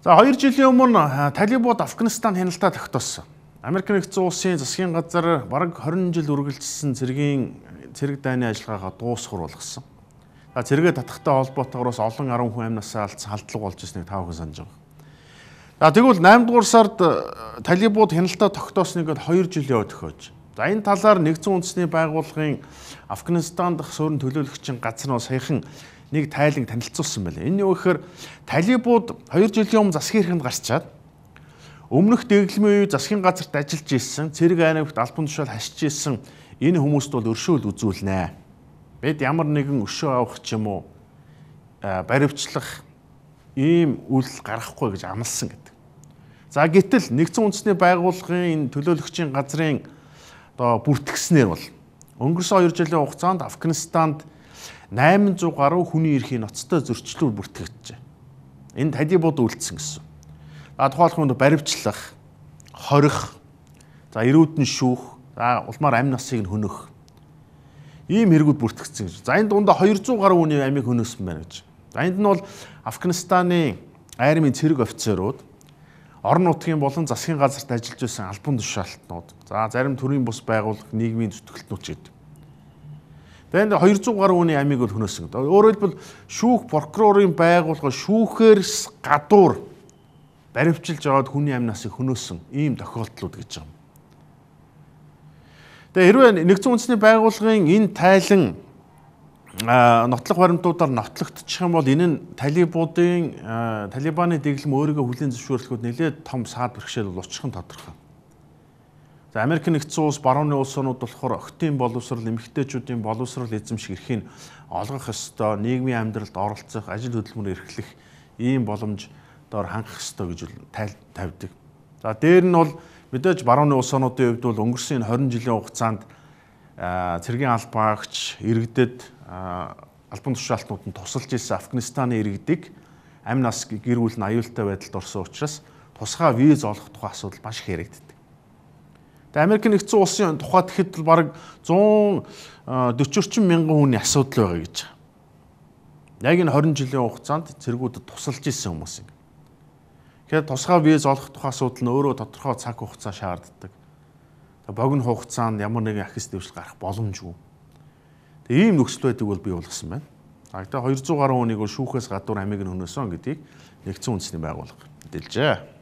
За 2 жилийн өмнө талибууд Афганистан хяналтаа тогтоосон. Америк нэгдсэн улсын засгийн газар бараг 20 жил үргэлжилсэн цэргийн цэрэг дайны ажиллагаагаа дуусгар болгосон. За цэрэгэ татахтай холбоотойгоор бас олон 10 хүн амнасаа алдсан халдлага болж ирснийг таа бүхэн санаж байгаа. За тэгвэл 8 дугаар сард талибууд хяналтаа тогтоосныг 2 жилийн өд өгөөж. За энэ талаар нэгдсэн үндэсний байгууллагын Афганистан дахь суурин төлөөлөгчийн газар нь саяхан нэг тайлан танилцуулсан байлаа. Энэ юу гэхээр талибууд 2 жилийн өмнө засгийн эрхэнд гарчаад өмнөх дэглэмийн үе засгийн газарт ажиллаж ирсэн, цэрэг айнавт албан тушаал хашиж ирсэн энэ хүмүүст бол өршөөл үзүүлнэ. Бид ямар нэгэн өршөө авах ч юм уу баривчлах ийм үйл гарахгүй гэж амласан гэдэг. За гэтэл нэгдсэн үндэсний байгууллагын энэ төлөөлөгчийн газрын одоо бүртгэснээр бол өнгөрсөн 2 жилийн хугацаанд Афганистанд 800 гаруй хүний эрхийн ноцтой зөрчлөөр бүртгэгдэж байна. Энд хадибууд үлдсэн гэсэн. За тухайлбал баривчлах, хорих, за эрүүд нь шүүх, за улмаар амь насыг нь хөнөх. Ийм хэрэгүүд бүртгэгдсэн гэж. За энэ дундаа 200 гаруй хүний амийг хөнөөсөн байна гэж. За энд нь бол Афганистаны армийн цэрэг офицерууд орон нутгийн болон засгийн газарт ажиллаж байсан албан тушаалтнууд, за зарим төрийн бус байгууллага, нийгмийн зүтгэлтнүүд ч гэдэг Тэгээд 200 гаруй хүний амийг бол хөнөөсөн. Өөрөөр хэлбэл шүүх прокурорын байгууллага шүүхээр гадуур баримтчилж аваад хүний амь насыг хөнөөсөн ийм тохиолдлууд гэж байна. Тэгээ хэрвээ нэгдсэн үндэсний байгууллагын энэ тайлан нотлох баримтуудаар нотлогдчих юм бол энэ нь талибуудын талибаны дэглэм өөрийгөө хүлийн зөвшөөрлөхөд нэлээд том саад бэрхшээл бол учрах нь тодорхой. За Америк нэгдсэн улс барууны улсууд болохоор охтын боловсрал, эмэгтэйчүүдийн боловсрал эзэмших эрхийг олгох ёстой, нийгмийн амьдралд оролцох, ажил хөдөлмөр эрхлэх ийм боломж доор хангах ёстой гэж тайл тавьдаг. За дээр нь бол мэдээж барууны улсуудын хувьд бол өнгөрсөн 20 жилийн хугацаанд цэргийн албаагч иргэдэд албан тушаалтнууд нь тусалж ирсэн Афганистаны иргэдэг амь нас гэрүүл нь аюултай байдалд орсон учраас тусгай виз олох тухай асуудал маш их яригддаг. Тэгээ Америк нэгдсэн улсын тухай тэгэхэд л бараг 140 орчим мянган хүний асуудал байгаа гэж. Яг энэ 20 жилийн хугацаанд цэргүүд тусалж исэн хүмүүс юм. Тэгэхээр тусгай виз олох тухай асуудал нь өөрөө тодорхой цаг хугацаа шаарддаг. Тэгээ богино хугацаанд ямар нэгэн ахис дэвшил гарах боломжгүй. Тэгээ ийм нөхцөл байдгийг бол бий болгосон байна. А гэдэг 200 гаруй хүнийг шүүхээс гадуур амиг нь хөнөөсөн гэдгийг нэгдсэн үндэсний байгууллага мэдээлжээ.